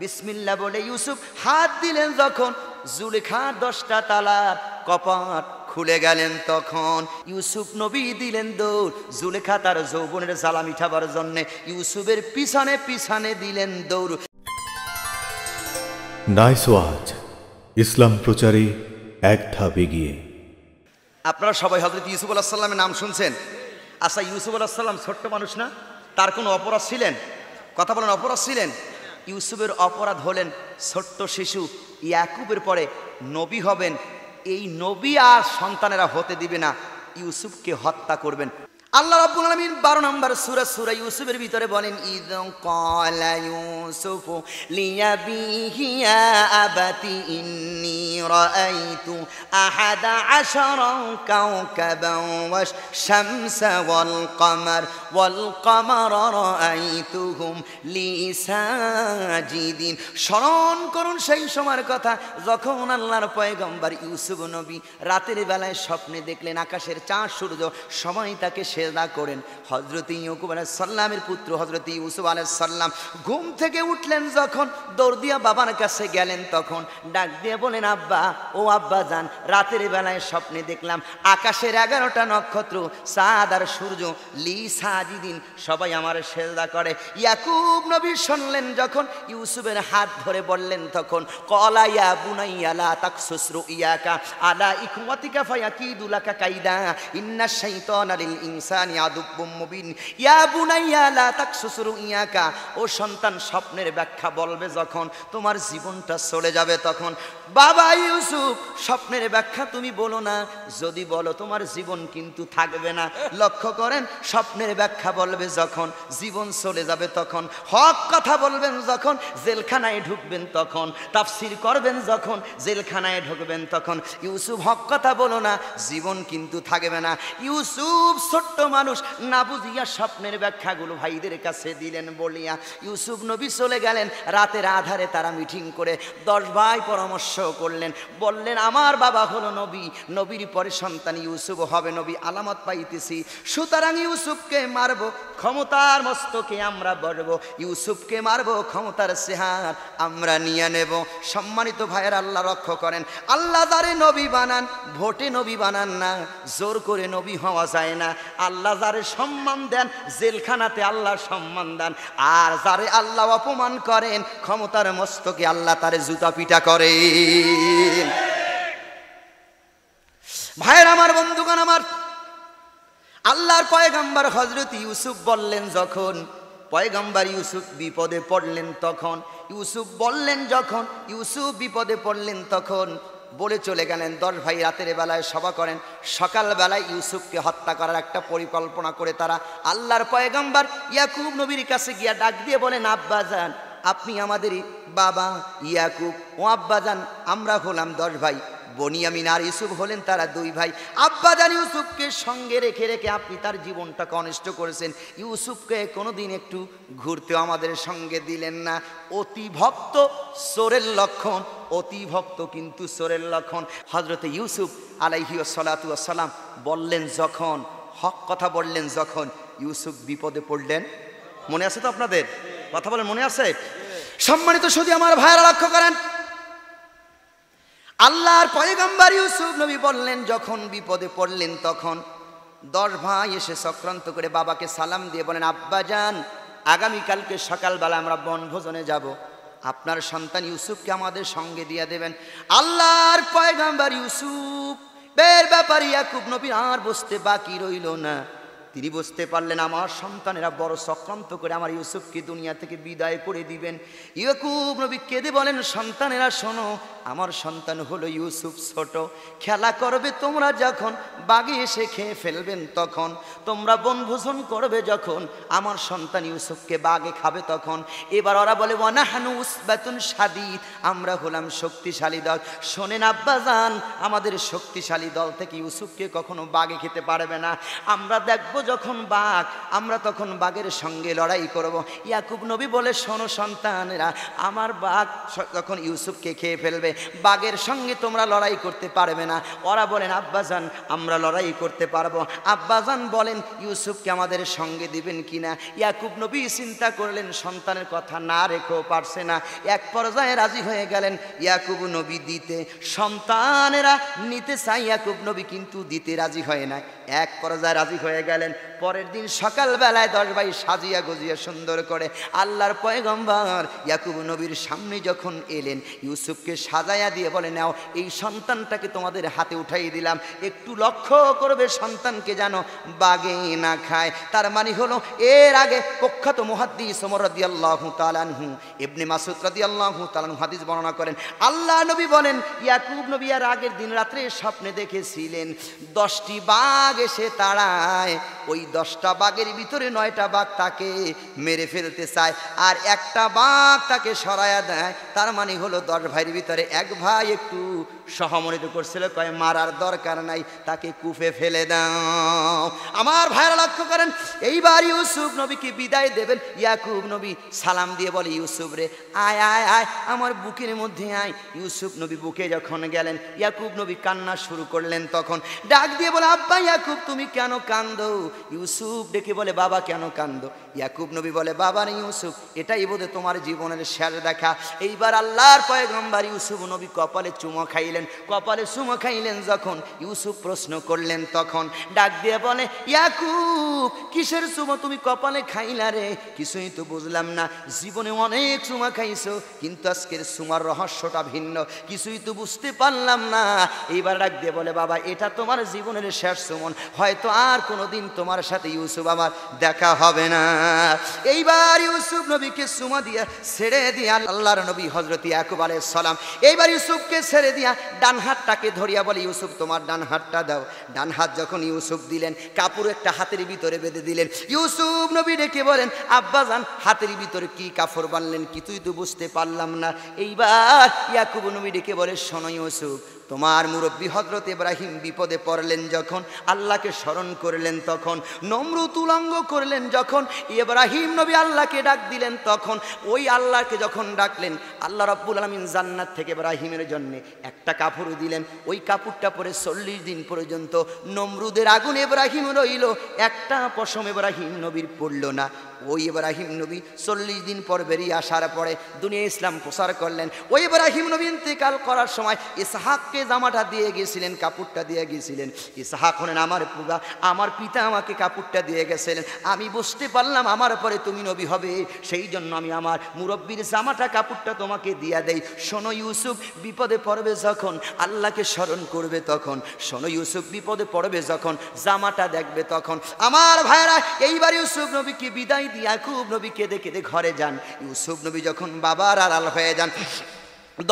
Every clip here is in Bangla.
বিসমিল্লা বলে ইউসুফ হাত দিলেন যখন জুলেখা দশটা তালার কপাট খুলে গেলেন তখন ইউসুফ নবী দিলেন দৌড় জুলেখা তার যৌবনের জ্বালা মিঠাবার জন্যে ইউসুফের পিছনে পিছনে দিলেন দৌড় নাই সোয়াজ ইসলাম প্রচারে এক ধাপ এগিয়ে আপনারা সবাই হজরত ইউসুফ আল্লাহ সাল্লামের নাম শুনছেন আচ্ছা ইউসুফ আল্লাহ সাল্লাম ছোট্ট মানুষ না তার কোনো অপরাধ ছিলেন কথা বলেন অপরাধ ছিলেন ইউসুফের অপরাধ হলেন ছোট্ট শিশু ইয়াকুবের পরে নবী হবেন এই নবী আর সন্তানেরা হতে দিবে না ইউসুফকে হত্যা করবেন আল্লাহ রাব্বুল আলামিন 12 নম্বর সূরা সূরা ইউসুফের ভিতরে বলেন ইদ ক্বালা ইউসুফ লিয়াবিহি ইয়া আবাতি ইন্নি রাআইতু আহাদ আশরা কাওকাবান ওয়াশ শামসা ওয়াল কমার ওয়াল কমার রাআইতুহুম লি স্মরণ করুন সেই সময়ের কথা যখন আল্লাহর পয়গম্বর ইউসুফ নবী রাতের বেলায় স্বপ্নে দেখলেন আকাশের চাঁদ সূর্য সময় তাকে সে সেজদা করেন হজরত ইয়কুব সাল্লামের পুত্র হজরত ইউসুফ সাল্লাম ঘুম থেকে উঠলেন যখন দৌড় দিয়া বাবার কাছে গেলেন তখন ডাক দিয়ে বলেন আব্বা ও আব্বা যান রাতের বেলায় স্বপ্নে দেখলাম আকাশের এগারোটা নক্ষত্র চাঁদ আর সূর্য লি সাজিদিন সবাই আমার সেজদা করে ইয়াকুব নবী শুনলেন যখন ইউসুফের হাত ধরে বললেন তখন কলাইয়া বুনাইয়ালা তাক শ্বশ্রু ইয়াকা আলা ইকুমতিকা ফায়াকিদুলাকা কাইদা ইন্না শৈতন আলিল ইনসা ইনসানি আদুব্বুম মুবিন ইয়া বুনাইয়া লা তাকসুসুরু ইয়াকা ও সন্তান স্বপ্নের ব্যাখ্যা বলবে যখন তোমার জীবনটা চলে যাবে তখন বাবা ইউসুফ স্বপ্নের ব্যাখ্যা তুমি বলো না যদি বলো তোমার জীবন কিন্তু থাকবে না লক্ষ্য করেন স্বপ্নের ব্যাখ্যা বলবে যখন জীবন চলে যাবে তখন হক কথা বলবেন যখন জেলখানায় ঢুকবেন তখন তাফসির করবেন যখন জেলখানায় ঢুকবেন তখন ইউসুফ হক কথা বলো না জীবন কিন্তু থাকবে না ইউসুফ ছোট্ট মানুষ না বুঝিয়া স্বপ্নের ব্যাখ্যাগুলো ভাইদের কাছে দিলেন বলিয়া ইউসুফ নবী চলে গেলেন রাতের আধারে তারা মিটিং করে দশ ভাই পরামর্শ করলেন বললেন আমার বাবা হলো নবী নবীর পরে সন্তান ইউসুফ হবে নবী আলামত পাইতেছি সুতরাং ইউসুফকে মারব ক্ষমতার মস্তকে আমরা বসব ইউসুফকে মারব ক্ষমতার সেহার আমরা নিয়ে নেব সম্মানিত ভাইয়ের আল্লাহ রক্ষ করেন আল্লাহ দারে নবী বানান ভোটে নবী বানান না জোর করে নবী হওয়া যায় না আল্লাহ যারে সম্মান দেন জেলখানাতে আল্লাহ সম্মান দেন আর যারে আল্লাহ অপমান করেন ক্ষমতার মস্তকে আল্লাহ তারে জুতা পিটা করে ভাইয়ের আমার বন্ধুগণ আমার আল্লাহর পয়গাম্বার হজরত ইউসুফ বললেন যখন পয়গাম্বার ইউসুফ বিপদে পড়লেন তখন ইউসুফ বললেন যখন ইউসুফ বিপদে পড়লেন তখন বলে চলে গেলেন দশ ভাই রাতের বেলায় সভা করেন সকালবেলায় ইউসুফকে হত্যা করার একটা পরিকল্পনা করে তারা আল্লাহর পয়গম্বর ইয়াকুব নবীর কাছে গিয়া ডাক দিয়ে বলেন আব্বা যান আপনি আমাদেরই বাবা ইয়াকুব ও আব্বাজান আমরা হলাম দশ ভাই বনিয়ামিন আর ইউসুফ হলেন তারা দুই ভাই আব্বাজান ইউসুফকে সঙ্গে রেখে রেখে আপনি তার জীবনটাকে অনিষ্ট করেছেন ইউসুফকে কোনোদিন একটু ঘুরতেও আমাদের সঙ্গে দিলেন না অতিভক্ত সোরের লক্ষণ অতিভক্ত কিন্তু সোরের লক্ষণ হজরতে ইউসুফ আলাইহি আসসালাম বললেন যখন হক কথা বললেন যখন ইউসুফ বিপদে পড়লেন মনে আছে তো আপনাদের কথা বলেন মনে আছে সম্মানিত শুধু আমার ভাইয়েরা লক্ষ্য করেন আল্লাহর পয়গম্বর ইউসুফ নবী বললেন যখন বিপদে পড়লেন তখন দশ ভাই এসে সক্রান্ত করে বাবাকে সালাম দিয়ে বলেন আব্বা যান আগামীকালকে সকালবেলা আমরা বনভোজনে যাব। আপনার সন্তান ইউসুফকে আমাদের সঙ্গে দিয়ে দেবেন আল্লাহর পয়গম্বর ইউসুফ বের ব্যাপার ইয়াকুব নবী আর বসতে বাকি রইল না তিনি বুঝতে পারলেন আমার সন্তানেরা বড় সক্রান্ত করে আমার ইউসুফকে দুনিয়া থেকে বিদায় করে দিবেন ইয়াকুব নবী কেঁদে বলেন সন্তানেরা শোনো আমার সন্তান হলো ইউসুফ ছোট খেলা করবে তোমরা যখন বাগে এসে খেয়ে ফেলবেন তখন তোমরা বনভোজন করবে যখন আমার সন্তান ইউসুফকে বাগে খাবে তখন এবার ওরা বলে অনাহানুস বেতন সাদি আমরা হলাম শক্তিশালী দল শোনেন আব্বাজান আমাদের শক্তিশালী দল থেকে ইউসুফকে কখনো বাগে খেতে পারবে না আমরা দেখবো যখন বাঘ আমরা তখন বাঘের সঙ্গে লড়াই করব। ইয়াকুব নবী বলে শোনো সন্তানেরা আমার বাঘ যখন ইউসুফকে খেয়ে ফেলবে বাঘের সঙ্গে তোমরা লড়াই করতে পারবে না ওরা বলেন আব্বাজান আমরা লড়াই করতে পারবো আব্বাজান বলেন ইউসুফকে আমাদের সঙ্গে দিবেন কিনা ইয়াকুব নবী চিন্তা করলেন সন্তানের কথা না রেখেও পারছে না এক পর্যায়ে রাজি হয়ে গেলেন ইয়াকুব নবী দিতে সন্তানেরা নিতে চাই ইয়াকুব নবী কিন্তু দিতে রাজি হয় না এক যায় রাজি হয়ে গেলেন পরের দিন সকালবেলায় দশ ভাই সাজিয়া গজিয়া সুন্দর করে আল্লাহর পয়গম্বর ইয়াকুব নবীর সামনে যখন এলেন ইউসুফকে সাজায়া দিয়ে বলে নাও এই সন্তানটাকে তোমাদের হাতে উঠাই দিলাম একটু লক্ষ্য করবে সন্তানকে যেন বাগে না খায় তার মানে হলো এর আগে প্রখ্যাত মুহাদ্দিস সমরদি রাদিয়াল্লাহু তালানহু এমনি মাসুদ রাদিয়াল্লাহু তালানহু হাদিস বর্ণনা করেন আল্লাহ নবী বলেন ইয়াকুব নবী আর আগের দিন রাত্রে স্বপ্নে দেখেছিলেন দশটি বাঘ এসে তাড়ায় ওই দশটা বাঘের ভিতরে নয়টা বাঘ তাকে মেরে ফেলতে চায় আর একটা বাঘ তাকে সরাইয়া দেয় তার মানে হলো দশ ভাইয়ের ভিতরে এক ভাই একটু সহমনিত করছিল কয় মারার দরকার নাই তাকে কুফে ফেলে দাও আমার ভাইরা লক্ষ্য করেন এইবার ইউসুফ নবীকে বিদায় দেবেন ইয়াকুব নবী সালাম দিয়ে বলে ইউসুফ রে আয় আয় আয় আমার বুকের মধ্যে আয় ইউসুফ নবী বুকে যখন গেলেন ইয়াকুব নবী কান্না শুরু করলেন তখন ডাক দিয়ে বলে আব্বা ইয়াকুব তুমি কেন কান্দো ইউসুফ ডেকে বলে বাবা কেন কান্দ ইয়াকুব নবী বলে বাবা নেই ইউসুফ এটাই বোধে তোমার জীবনের শেষ দেখা এইবার আল্লাহর পয়গম্বার ইউসুফ নবী কপালে চুমো খাইলেন কপালে চুমো খাইলেন যখন ইউসুফ প্রশ্ন করলেন তখন ডাক দিয়ে বলে ইয়াকুব কিসের চুমো তুমি কপালে খাইলা রে কিছুই তো বুঝলাম না জীবনে অনেক চুমা খাইছো কিন্তু আজকের চুমার রহস্যটা ভিন্ন কিছুই তো বুঝতে পারলাম না এইবার ডাক দিয়ে বলে বাবা এটা তোমার জীবনের শেষ সুমন হয়তো আর কোনো দিন তোমার সাথে ইউসুফ আমার দেখা হবে না এইবার ইউসুফ নবীকে সুমা দিয়া ছেড়ে দিয়া আল্লাহর নবী হজরত ইয়াকুব সালাম এইবার ইউসুফকে ছেড়ে দিয়া ডান হাতটাকে ধরিয়া বলে ইউসুফ তোমার ডান হাতটা দাও ডান হাত যখন ইউসুফ দিলেন কাপড় একটা হাতের ভিতরে বেঁধে দিলেন ইউসুফ নবী ডেকে বলেন আব্বা যান হাতের ভিতরে কি কাপড় বানলেন কিছুই তো বুঝতে পারলাম না এইবার ইয়াকুব নবী ডেকে বলে শোনো ইউসুফ তোমার মুরব্বী হজরত ইব্রাহিম বিপদে পড়লেন যখন আল্লাহকে স্মরণ করলেন তখন নম্র তুলঙ্গ করলেন যখন ইব্রাহিম নবী আল্লাহকে ডাক দিলেন তখন ওই আল্লাহকে যখন ডাকলেন আল্লাহ রব্বুল আলমিন জান্নাত থেকে ইব্রাহিমের জন্যে একটা কাপড় দিলেন ওই কাপড়টা পরে চল্লিশ দিন পর্যন্ত নমরুদের আগুন এব্রাহিম রইল একটা পশম এব্রাহিম নবীর পড়ল না ওই ইব্রাহিম নবী চল্লিশ দিন পর বেরিয়ে আসার পরে দুনিয়া ইসলাম প্রসার করলেন ওই ইব্রাহিম নবী ইন্তেকাল করার সময় ইসহাককে জামাটা দিয়ে গিয়েছিলেন কাপড়টা দিয়ে গিয়েছিলেন ইসহাক হলেন আমার পুগা আমার পিতা আমাকে কাপড়টা দিয়ে গেছিলেন আমি বুঝতে পারলাম আমার পরে তুমি নবী হবে সেই জন্য আমি আমার মুরব্বীর জামাটা কাপড়টা তোমাকে দিয়া দেই শোনো ইউসুফ বিপদে পড়বে যখন আল্লাহকে স্মরণ করবে তখন শোনো ইউসুফ বিপদে পড়বে যখন জামাটা দেখবে তখন আমার ভাইরা এইবার ইউসুফ নবীকে বিদায় ইয়াকুব নবীকে কেঁদে কেঁদে ঘরে যান ইউসুফ নবী যখন বাবার আড়াল হয়ে যান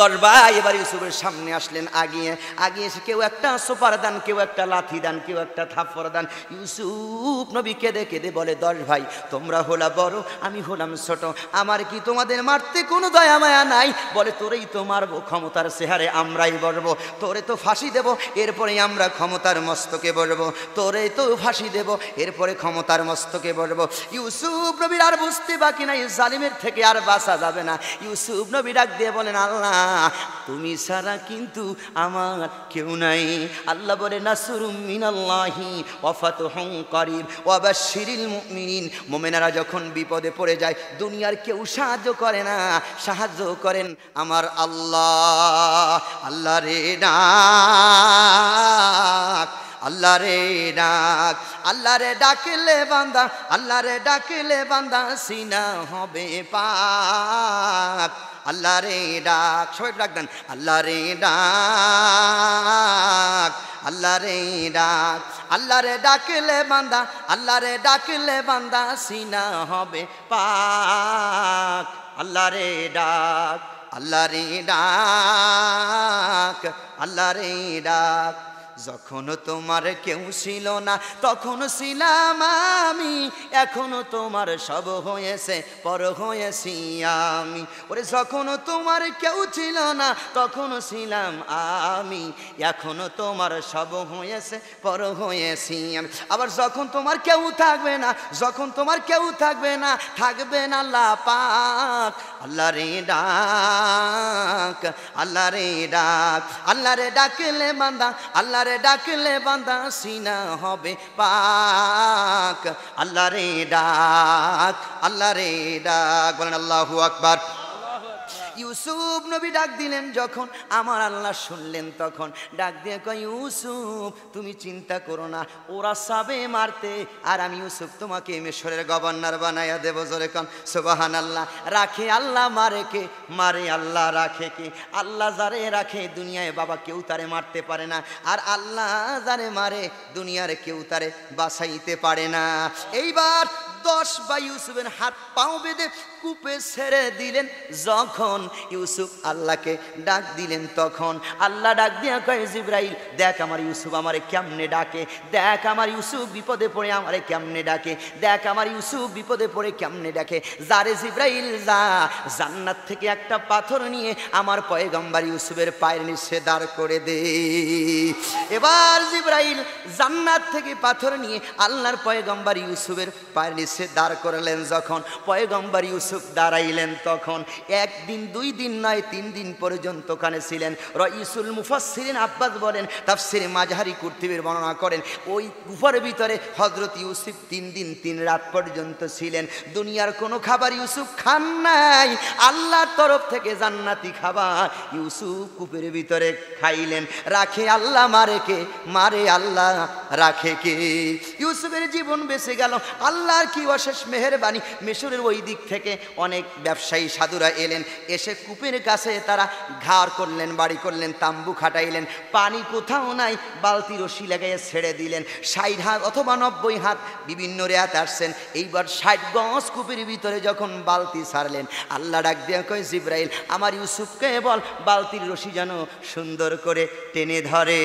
দশ ভাই এবার ইউসুফের সামনে আসলেন আগিয়ে আগিয়ে এসে কেউ একটা সোফার দান কেউ একটা লাথি দান কেউ একটা থাপ্পর দান ইউসুফ নবী কেঁদে কেঁদে বলে দশ ভাই তোমরা হলা বড় আমি হলাম ছোট আমার কি তোমাদের মারতে কোনো দয়া মায়া নাই বলে তোরেই তো মারবো ক্ষমতার সেহারে আমরাই বলবো তোরে তো ফাঁসি দেব এরপরে আমরা ক্ষমতার মস্তকে বলবো তোরে তো ফাঁসি দেব এরপরে ক্ষমতার মস্তকে বসবো ইউসুফ নবীর আর বুঝতে বাকি নাই জালিমের থেকে আর বাঁচা যাবে না ইউসুফ নবী ডাক দিয়ে বলেন আল্লাহ তুমি ছাড়া কিন্তু আমার কেউ নাই আল্লাহ বলে নাসুরুমিনাল্লাহি মিনাল্লাহি ওয়াফাত হং করিম ওয়াবাশিরিল মুমিনিন মোমেনারা যখন বিপদে পড়ে যায় দুনিয়ার কেউ সাহায্য করে না সাহায্য করেন আমার আল্লাহ আল্লাহ রে ডাক আল্লাহ রে ডাক আল্লাহ রে ডাকলে বান্দা আল্লাহ রে ডাকলে বান্দা সিনা হবে পাক আল্লাহ রে ডাক সবাই ডাক দেন আল্লাহ রে ডাক আল্লাহ রে ডাক আল্লাহ রে ডাকলে বান্দা আল্লাহ রে ডাকলে বান্দা সিনা হবে পাক আল্লাহ রে ডাক আল্লাহ রে ডাক আল্লাহ রে ডাক যখন তোমার কেউ ছিল না তখন ছিলাম আমি এখনো তোমার সব হয়েছে পর হয়েছি আমি ওরে যখন তোমার কেউ ছিল না তখন ছিলাম আমি এখনো তোমার সব হয়েছে পর হয়েছি আমি আবার যখন তোমার কেউ থাকবে না যখন তোমার কেউ থাকবে না থাকবে না লাপাক আল্লাহ রে ডাক আল্লাহ রে ডাক আল্লাহ রে ডাকলে বান্দা আল্লাহ রে ডাকলে বান্দা সিনা হবে পাক আল্লাহ রে ডাক আল্লাহ ডাক বলেন আল্লাহু আকবার ইউসুফ নবী ডাক দিলেন যখন আমার আল্লাহ শুনলেন তখন ডাক দিয়ে কয় ইউসুফ তুমি চিন্তা করো না ওরা সাবে মারতে আর আমি ইউসুফ তোমাকে মেশরের গভর্নর বানাইয়া দেব জোরে কন সুবাহান আল্লাহ রাখে আল্লাহ মারে কে মারে আল্লাহ রাখে কে আল্লাহ যারে রাখে দুনিয়ায় বাবা কেউ তারে মারতে পারে না আর আল্লাহ যারে মারে দুনিয়ার কেউ তারে বাসাইতে পারে না এইবার দশ বা ইউসুফের হাত পাও বেঁধে কূপে ছেড়ে দিলেন যখন ইউসুফ আল্লাহকে ডাক দিলেন তখন আল্লাহ ডাক দিয়া কয়ে জিব্রাইল দেখ আমার ইউসুফ আমারে কেমনে ডাকে দেখ আমার ইউসুফ বিপদে পড়ে আমারে কেমনে ডাকে দেখ আমার ইউসুফ বিপদে পড়ে কেমনে ডাকে যারে জিব্রাইল যা জান্নাত থেকে একটা পাথর নিয়ে আমার পয়গম্বার ইউসুফের পায়ের নিচে দাঁড় করে দে এবার জিব্রাইল জান্নাত থেকে পাথর নিয়ে আল্লাহর পয়গম্বার ইউসুফের পায়ের নিচে এসে দাঁড় করালেন যখন পয়গম্বর ইউসুফ দাঁড়াইলেন তখন একদিন দুই দিন নয় তিন দিন পর্যন্ত ওখানে ছিলেন রইসুল মুফাসিরিন আব্বাস বলেন তাফসিরে মাঝহারি কুর্তিবীর বর্ণনা করেন ওই গুফার ভিতরে হজরত ইউসুফ তিন দিন তিন রাত পর্যন্ত ছিলেন দুনিয়ার কোনো খাবার ইউসুফ খান নাই আল্লাহর তরফ থেকে জান্নাতি খাবার ইউসুফ কূপের ভিতরে খাইলেন রাখে আল্লাহ মারে কে মারে আল্লাহ রাখে কে ইউসুফের জীবন বেঁচে গেল আল্লাহর কি আল্লাহরই অশেষ মেহরবানি মিশরের ওই দিক থেকে অনেক ব্যবসায়ী সাধুরা এলেন এসে কূপের কাছে তারা ঘাড় করলেন বাড়ি করলেন তাম্বু খাটাইলেন পানি কোথাও নাই বালতি রশি লাগাইয়ে ছেড়ে দিলেন ষাট হাত অথবা নব্বই হাত বিভিন্ন রেয়াত আসছেন এইবার ষাট গজ কূপের ভিতরে যখন বালতি ছাড়লেন আল্লাহ ডাক দিয়ে কয় জিব্রাইল আমার ইউসুফকে বল বালতির রশি যেন সুন্দর করে টেনে ধরে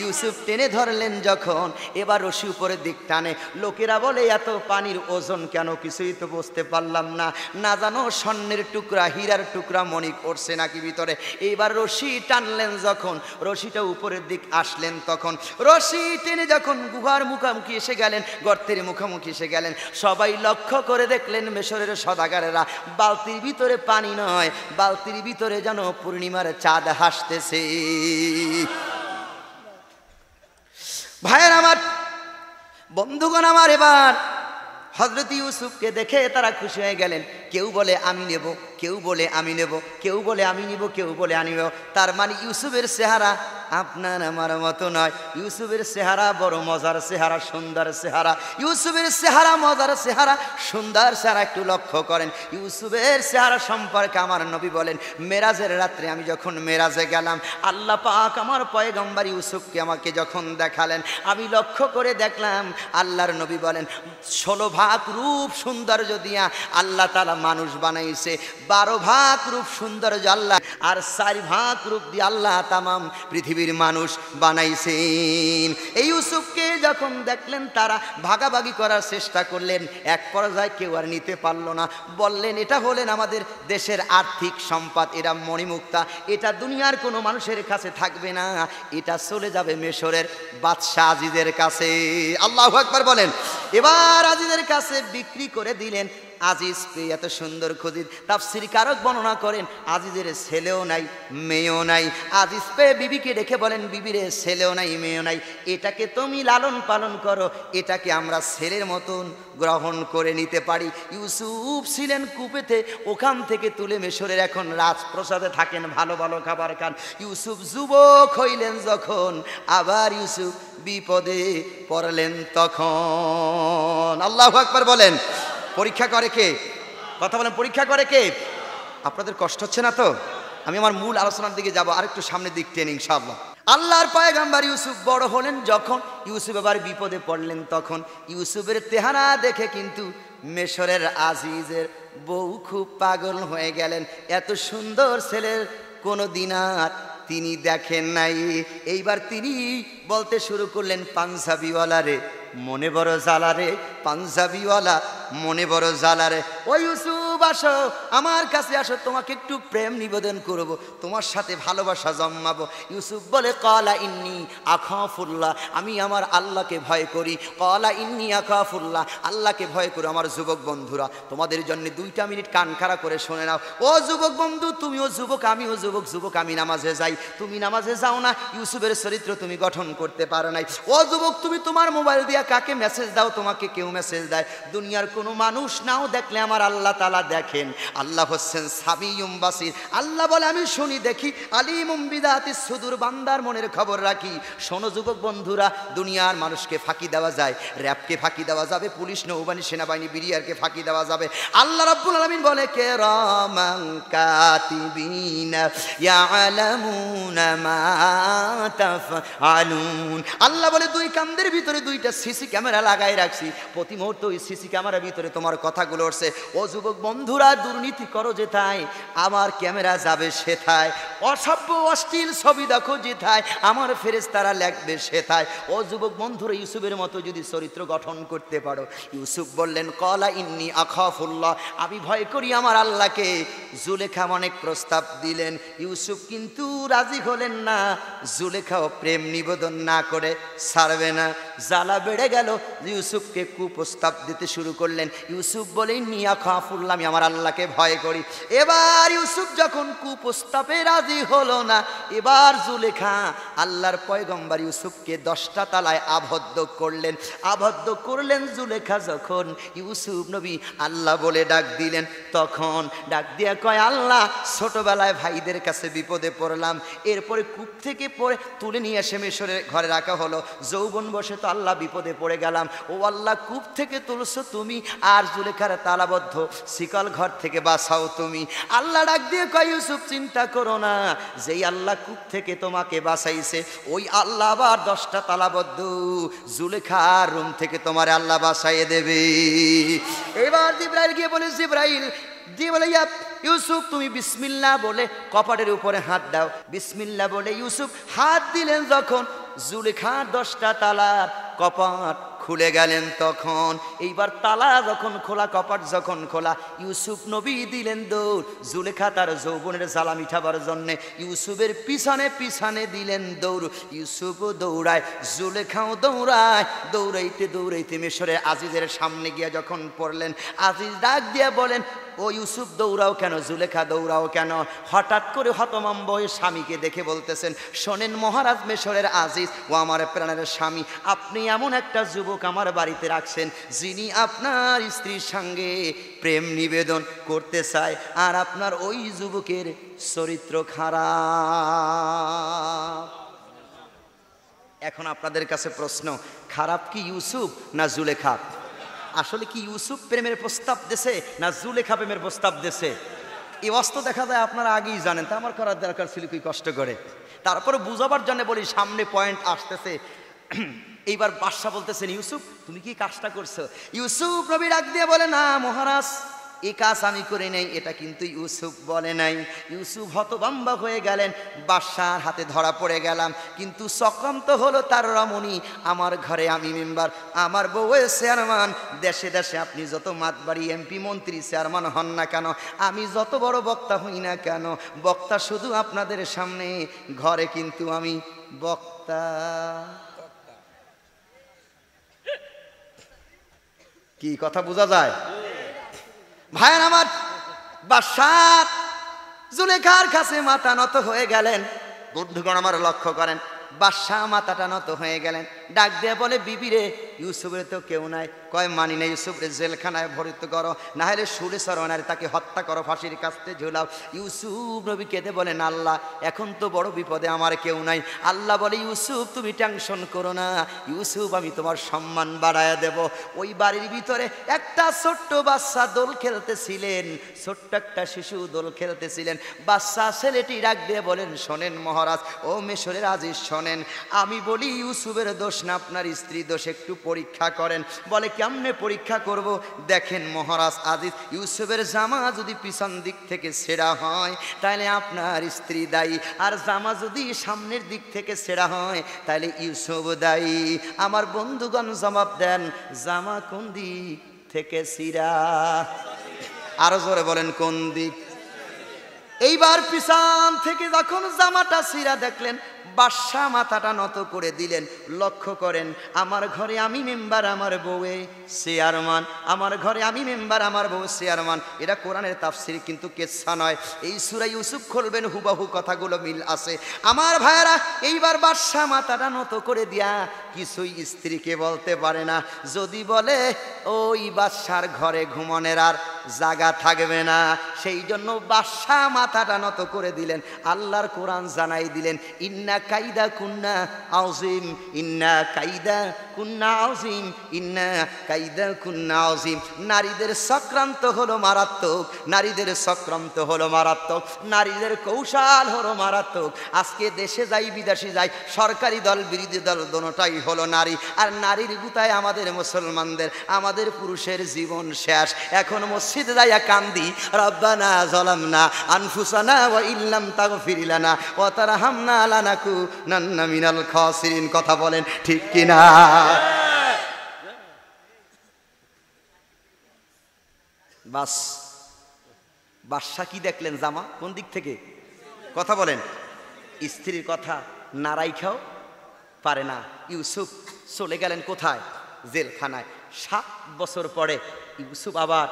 ইউসুফ টেনে ধরলেন যখন এবার রশি উপরের দিক টানে লোকেরা বল তাহলে এত পানির ওজন কেন কিছুই তো বুঝতে পারলাম না না জানো স্বর্ণের টুকরা হীরার টুকরা মনি করছে নাকি ভিতরে এইবার রশি টানলেন যখন রশিটা উপরের দিক আসলেন তখন রশি টেনে যখন গুহার মুখামুখি এসে গেলেন গর্তের মুখামুখি এসে গেলেন সবাই লক্ষ্য করে দেখলেন মেশরের সদাগারেরা বালতির ভিতরে পানি নয় বালতির ভিতরে যেন পূর্ণিমার চাঁদ হাসতেছে ভাইয়ের আমার বন্ধুগণ আমার এবার হজরত ইউসুফকে দেখে তারা খুশি হয়ে গেলেন কেউ বলে আমি নেব কেউ বলে আমি নেব কেউ বলে আমি নিব কেউ বলে আনিব তার মানে ইউসুফের চেহারা আপনার আমার মতো নয় ইউসুফের চেহারা বড় মজার চেহারা সুন্দর চেহারা ইউসুফের চেহারা মজার চেহারা সুন্দর চেহারা একটু লক্ষ্য করেন ইউসুফের চেহারা সম্পর্কে আমার নবী বলেন মেরাজের রাত্রে আমি যখন মেরাজে গেলাম আল্লাহ পাক আমার পয়গম্বর ইউসুফকে আমাকে যখন দেখালেন আমি লক্ষ্য করে দেখলাম আল্লাহর নবী বলেন ষোলো ভাগ রূপ সুন্দর দিয়া আল্লাহ তারা মানুষ বানাইছে বারো ভাগ রূপ সুন্দর আল্লাহ আর চারি ভাগ রূপ দিয়ে আল্লাহ তামাম পৃথিবী পৃথিবীর মানুষ বানাইছেন এই ইউসুফকে যখন দেখলেন তারা ভাগাভাগি করার চেষ্টা করলেন এক পর্যায়ে কেউ আর নিতে পারল না বললেন এটা হলেন আমাদের দেশের আর্থিক সম্পদ এরা মণিমুক্তা এটা দুনিয়ার কোনো মানুষের কাছে থাকবে না এটা চলে যাবে মেশরের বাদশাহ আজিদের কাছে আল্লাহ একবার বলেন এবার আজিদের কাছে বিক্রি করে দিলেন আজিজ পেয়ে এত সুন্দর খজির তা শ্রীকারক বর্ণনা করেন আজিজের ছেলেও নাই মেয়েও নাই আজিজ পেয়ে বিবিকে রেখে বলেন বিবিরে ছেলেও নাই মেয়েও নাই এটাকে তুমি লালন পালন করো এটাকে আমরা ছেলের মতন গ্রহণ করে নিতে পারি ইউসুফ ছিলেন কুপেতে ওখান থেকে তুলে মেশরের এখন রাজপ্রসাদে থাকেন ভালো ভালো খাবার খান ইউসুফ যুবক হইলেন যখন আবার ইউসুফ বিপদে পড়লেন তখন আল্লাহ আকবার বলেন পরীক্ষা করে কে কথা বলেন পরীক্ষা করে কে আপনাদের কষ্ট হচ্ছে না তো আমি আমার মূল আলোচনার দিকে যাবো আরেকটু সামনের দিক ট্রেনিং সব আল্লাহর পায়গাম্বার ইউসুফ বড় হলেন যখন ইউসুফ আবার বিপদে পড়লেন তখন ইউসুফের তেহারা দেখে কিন্তু মেশরের আজিজের বউ খুব পাগল হয়ে গেলেন এত সুন্দর ছেলের কোনো দিন আর তিনি দেখেন নাই এইবার তিনি বলতে শুরু করলেন পাঞ্জাবিওয়ালা রে মনে বড় জ্বালা রে পাঞ্জাবিওয়ালা মনে বড় জালারে ও ইউসুফ আসো আমার কাছে আসো তোমাকে একটু প্রেম নিবেদন করব তোমার সাথে ভালোবাসা জন্মাবো ইউসুফ বলে কলা ইন্নি আখাফুল্লাহ আমি আমার আল্লাহকে ভয় করি কলা ইন্নি আখাফুল্লাহ আল্লাহকে ভয় করি আমার যুবক বন্ধুরা তোমাদের জন্য দুইটা মিনিট কান খাড়া করে শুনে নাও ও যুবক বন্ধু তুমিও যুবক আমিও যুবক যুবক আমি নামাজে যাই তুমি নামাজে যাও না ইউসুফের চরিত্র তুমি গঠন করতে পারো নাই ও যুবক তুমি তোমার মোবাইল দিয়া কাকে মেসেজ দাও তোমাকে কেউ মেসেজ দেয় দুনিয়ার কোনো মানুষ নাও দেখলে আমার আল্লাহ তালা দেখেন আল্লাহ হচ্ছেন সাবি ইম্বাসির আল্লাহ বলে আমি শুনি দেখি আলিম মুম্বিদাতি সুদূর বান্দার মনের খবর রাখি শোনো যুবক বন্ধুরা দুনিয়ার মানুষকে ফাঁকি দেওয়া যায় র্যাবকে ফাঁকি দেওয়া যাবে পুলিশ নৌবাহিনী সেনাবাহিনী বিরিয়ারকে ফাঁকি দেওয়া যাবে আল্লাহ রব্বুল আলমিন বলে কে রমাং আল্লাহ বলে দুই কান্দের ভিতরে দুইটা সিসি ক্যামেরা লাগাই রাখছি প্রতি মুহূর্তে ওই সিসি ক্যামেরা ভিতরে তোমার কথাগুলো উঠছে ও যুবক বন্ধুরা দুর্নীতি করো যে যেথায় আমার ক্যামেরা যাবে সে সেথায় অসভ্য অশ্লীল ছবি দেখো যে যেথায় আমার ফেরেস তারা লেখবে সে সেথায় ও যুবক বন্ধুরা ইউসুফের মতো যদি চরিত্র গঠন করতে পারো ইউসুফ বললেন কলা ইন্নি আখাফুল্লাহ আমি ভয় করি আমার আল্লাহকে জুলেখা অনেক প্রস্তাব দিলেন ইউসুফ কিন্তু রাজি হলেন না জুলেখাও প্রেম নিবেদন না করে ছাড়বে না জ্বালা বেড়ে গেল ইউসুফকে কুপ্রস্তাব দিতে শুরু করলেন ইউসুফ বলে মিয়া খাফুল্লা ফুরলামি আমার আল্লাহকে ভয় করি এবার ইউসুফ যখন কুপ্রস্তাবে রাজি হলো না এবার জুলেখা আল্লাহর পয়গম্বর ইউসুফকে দশটা তালায় আবদ্ধ করলেন আবদ্ধ করলেন জুলেখা যখন ইউসুফ নবী আল্লাহ বলে ডাক দিলেন তখন ডাক দিয়া কয় আল্লাহ ছোটবেলায় ভাইদের কাছে বিপদে পড়লাম এরপরে কূপ থেকে পড়ে তুলে নিয়ে এসে মেশরের ঘরে রাখা হলো যৌবন বসে আল্লাহ বিপদে পড়ে গেলাম ও আল্লাহ কূপ থেকে তুলছো তুমি আর জুলেখার তালাবদ্ধ শিকল ঘর থেকে বাসাও তুমি আল্লাহ ডাক দিয়ে কয় ইউসুফ চিন্তা করো না যেই আল্লাহ কূপ থেকে তোমাকে বাসাইছে ওই আল্লাহ আবার দশটা তালাবদ্ধ জুলেখার রুম থেকে তোমার আল্লাহ বাসাইয়ে দেবে এবার জিব্রাইল গিয়ে বলে জিব্রাইল দিয়ে বলে ইয়া ইউসুফ তুমি বিসমিল্লা বলে কপাটের উপরে হাত দাও বিসমিল্লা বলে ইউসুফ হাত দিলেন যখন জুলেখা দশটা তালা কপাট খুলে গেলেন তখন এইবার তালা যখন খোলা কপাট যখন খোলা ইউসুফ নবী দিলেন দৌড় জুলেখা তার যৌবনের জ্বালা মিঠাবার জন্যে ইউসুফের পিছনে পিছনে দিলেন দৌড় ইউসুফও দৌড়ায় জুলেখাও দৌড়ায় দৌড়াইতে দৌড়াইতে মেশরে আজিজের সামনে গিয়া যখন পড়লেন আজিজ ডাক দিয়া বলেন ও ইউসুফ দৌড়াও কেন জুলেখা দৌড়াও কেন হঠাৎ করে হতমম্ব হয়ে স্বামীকে দেখে বলতেছেন শোনেন মহারাজ মেশরের আজিজ ও আমার প্রাণের স্বামী আপনি এমন একটা যুবক আমার বাড়িতে রাখছেন যিনি আপনার স্ত্রীর সঙ্গে প্রেম নিবেদন করতে চায় আর আপনার ওই যুবকের চরিত্র খারাপ এখন আপনাদের কাছে প্রশ্ন খারাপ কি ইউসুফ না জুলেখা আসলে কি ইউসুফ প্রেমের প্রস্তাব দেশে না জুলেখা প্রেমের প্রস্তাব দেশে এই অস্ত্র দেখা যায় আপনারা আগেই জানেন তা আমার করার দরকার ছিল কি কষ্ট করে তারপরে বুঝাবার জন্য বলি সামনে পয়েন্ট আসতেছে এইবার বাদশাহ বলতেছেন ইউসুফ তুমি কি কাজটা করছো ইউসুফ নবী ডাক দিয়ে বলে না মহারাজ এ কাজ আমি করে নেই এটা কিন্তু ইউসুফ বলে নাই ইউসুফ হতবাম্বা হয়ে গেলেন বাসার হাতে ধরা পড়ে গেলাম কিন্তু সকম তো হলো তার রমণী আমার ঘরে আমি মেম্বার আমার বউয়ের চেয়ারম্যান দেশে দেশে আপনি যত মাতবাড়ি এমপি মন্ত্রী চেয়ারম্যান হন না কেন আমি যত বড় বক্তা হই না কেন বক্তা শুধু আপনাদের সামনে ঘরে কিন্তু আমি বক্তা কি কথা বোঝা যায় ভাইয়ের আমার বাসার জুলেখার কাছে মাথা নত হয়ে গেলেন বুদ্ধগণ আমার লক্ষ্য করেন বাসা মাথাটা নত হয়ে গেলেন ডাক দিয়ে বলে বিবি রে ইউসুফের তো কেউ নাই কয় মানি না ইউসুফ জেলখানায় ভরিত করো না হলে সুরে সরনার তাকে হত্যা করো ফাঁসির কাছতে ঝুলাও ইউসুফ নবী কেঁদে বলেন আল্লাহ এখন তো বড় বিপদে আমার কেউ নাই আল্লাহ বলে ইউসুফ তুমি টেনশন করো না ইউসুফ আমি তোমার সম্মান বাড়ায় দেব ওই বাড়ির ভিতরে একটা ছোট্ট বাচ্চা দোল খেলতেছিলেন ছোট্ট একটা শিশু দোল খেলতেছিলেন বাচ্চা ছেলেটি ডাক দিয়ে বলেন শোনেন মহারাজ ও মেশরের আজিজ শোনেন আমি বলি ইউসুফের দোষ দোষ না আপনার স্ত্রী দোষ একটু পরীক্ষা করেন বলে কেমনে পরীক্ষা করব দেখেন মহারাজ আজিজ ইউসুফের জামা যদি পিছন দিক থেকে সেরা হয় তাহলে আপনার স্ত্রী দায়ী আর জামা যদি সামনের দিক থেকে সেরা হয় তাহলে ইউসুফ দায়ী আমার বন্ধুগণ জবাব দেন জামা কোন দিক থেকে সিরা আরো জোরে বলেন কোন দিক এইবার পিছন থেকে যখন জামাটা সিরা দেখলেন বাদশাহ মাথাটা নত করে দিলেন লক্ষ্য করেন আমার ঘরে আমি মেম্বার আমার বউয়ে চেয়ারম্যান আমার ঘরে আমি মেম্বার আমার বউ চেয়ারম্যান এটা কোরআনের তাফসির কিন্তু কেচ্ছা নয় এই সুরাই ইউসুফ খুলবেন হুবাহু কথাগুলো মিল আছে আমার ভাইয়েরা এইবার বাদশাহ মাথাটা নত করে দিয়া কিছুই স্ত্রীকে বলতে পারে না যদি বলে ওই বাদশার ঘরে ঘুমনের আর জাগা থাকবে না সেই জন্য বাসা মাথাটা নত করে দিলেন আল্লাহর কোরআন জানাই দিলেন ইন্না কাইদা কুন্না আউজিম ইন্না কাইদা কুন্না আউজিম ইন্না কাইদা কুন্না আউজিম নারীদের সক্রান্ত হলো মারাত্মক নারীদের সক্রান্ত হলো মারাত্মক নারীদের কৌশল হলো মারাত্মক আজকে দেশে যাই বিদেশে যাই সরকারি দল বিরোধী দল দোনোটাই হলো নারী আর নারীর গুতায় আমাদের মুসলমানদের আমাদের পুরুষের জীবন শেষ এখন মুসলিম মসজিদে যাইয়া কান্দি রব্বানা আনফুসানা ইল্লাম নান্না মিনাল কথা বলেন ঠিক কিনা বাস বাদশাহ কি দেখলেন জামা কোন দিক থেকে কথা বলেন স্ত্রীর কথা নারাই খাও পারে না ইউসুফ চলে গেলেন কোথায় জেলখানায় সাত বছর পরে ইউসুফ আবার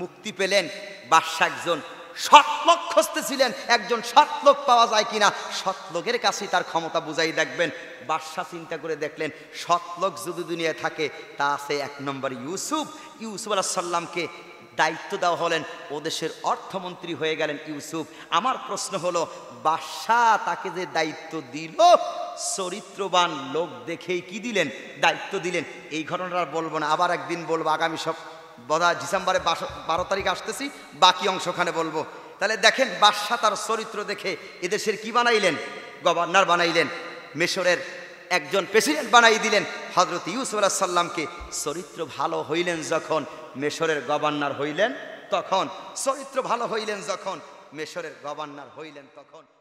মুক্তি পেলেন বাদশাহ একজন সৎলোক খুঁজতে ছিলেন একজন সৎলোক পাওয়া যায় কিনা সৎলোকের কাছে তার ক্ষমতা বুঝাই দেখবেন বাদশাহ চিন্তা করে দেখলেন সৎলোক যদি দুনিয়ায় থাকে তা আছে এক নম্বর ইউসুফ ইউসুফ আল্লাহ সাল্লামকে দায়িত্ব দেওয়া হলেন ও দেশের অর্থমন্ত্রী হয়ে গেলেন ইউসুফ আমার প্রশ্ন হলো বাদশাহ তাকে যে দায়িত্ব দিল চরিত্রবান লোক দেখেই কি দিলেন দায়িত্ব দিলেন এই ঘটনাটা বলবো না আবার একদিন বলবো আগামী সপ্তাহ বোধহয় ডিসেম্বরে বারো তারিখ আসতেছি বাকি অংশ ওখানে বলবো তাহলে দেখেন বাদশাহ তার চরিত্র দেখে এদেশের কি বানাইলেন গভর্নর বানাইলেন মিশরের একজন প্রেসিডেন্ট বানাই দিলেন হজরত ইউসুফ সাল্লামকে চরিত্র ভালো হইলেন যখন মেশরের গভর্নর হইলেন তখন চরিত্র ভালো হইলেন যখন মেশরের গভর্নর হইলেন তখন